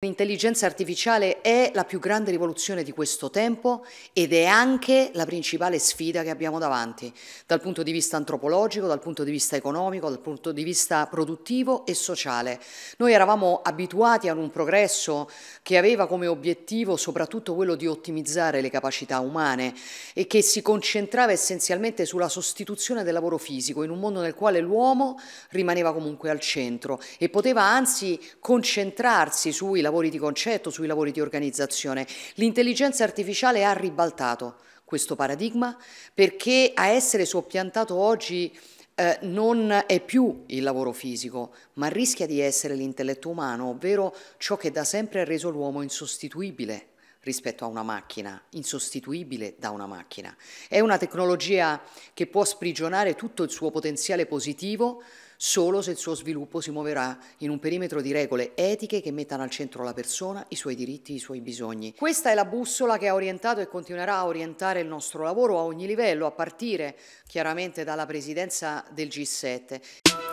L'intelligenza artificiale è la più grande rivoluzione di questo tempo ed è anche la principale sfida che abbiamo davanti dal punto di vista antropologico, dal punto di vista economico, dal punto di vista produttivo e sociale. Noi eravamo abituati ad un progresso che aveva come obiettivo soprattutto quello di ottimizzare le capacità umane e che si concentrava essenzialmente sulla sostituzione del lavoro fisico in un mondo nel quale l'uomo rimaneva comunque al centro e poteva anzi concentrarsi sui lavori lavori di concetto, sui lavori di organizzazione. L'intelligenza artificiale ha ribaltato questo paradigma perché a essere soppiantato oggi eh, non è più il lavoro fisico, ma rischia di essere l'intelletto umano, ovvero ciò che da sempre ha reso l'uomo insostituibile rispetto a una macchina, insostituibile da una macchina. È una tecnologia che può sprigionare tutto il suo potenziale positivo solo se il suo sviluppo si muoverà in un perimetro di regole etiche che mettano al centro la persona, i suoi diritti, i suoi bisogni. Questa è la bussola che ha orientato e continuerà a orientare il nostro lavoro a ogni livello, a partire chiaramente dalla presidenza del G7.